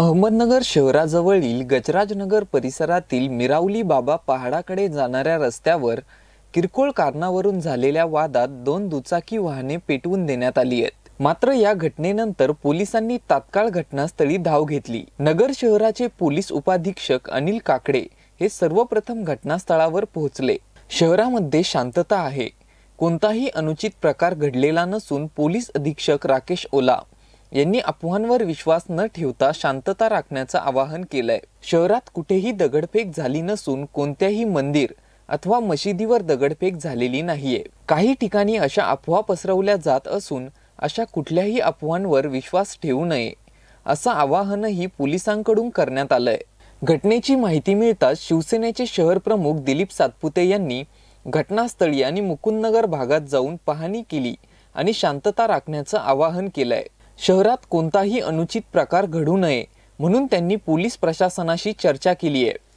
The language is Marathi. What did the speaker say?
अहमदनगर शहराजवळील गजराजनगर परिसरातील मिरावली बाबा पहाडाकडे जाणाऱ्या रस्त्यावर किरकोळ कारणावरून झालेल्या वादात दोन दुचाकी वाहने पेटवून देण्यात आली आहेत मात्र या घटनेनंतर पोलिसांनी तात्काळ घटनास्थळी धाव घेतली नगर शहराचे पोलीस उपाधीक्षक अनिल काकडे हे सर्वप्रथम घटनास्थळावर पोहोचले शहरामध्ये शांतता आहे कोणताही अनुचित प्रकार घडलेला नसून पोलीस अधीक्षक राकेश ओला यांनी अफवांवर विश्वास न ठेवता शांतता राखण्याचं आवाहन केलंय शहरात कुठेही दगडफेक झाली नसून कोणत्याही मंदिर अथवा मशिदीवर दगडफेक झालेली नाहीये काही ठिकाणी अशा अफवा पसरवल्या जात असून अशा कुठल्याही अफवांवर विश्वास ठेवू नये असं आवाहनही पोलिसांकडून करण्यात आलंय घटनेची माहिती मिळताच शिवसेनेचे शहर प्रमुख दिलीप सातपुते यांनी घटनास्थळी आणि मुकुंदनगर भागात जाऊन पाहणी केली आणि शांतता राखण्याचं आवाहन केलंय शहरात कोणताही अनुचित प्रकार घडू नये म्हणून त्यांनी पोलीस प्रशासनाशी चर्चा केली आहे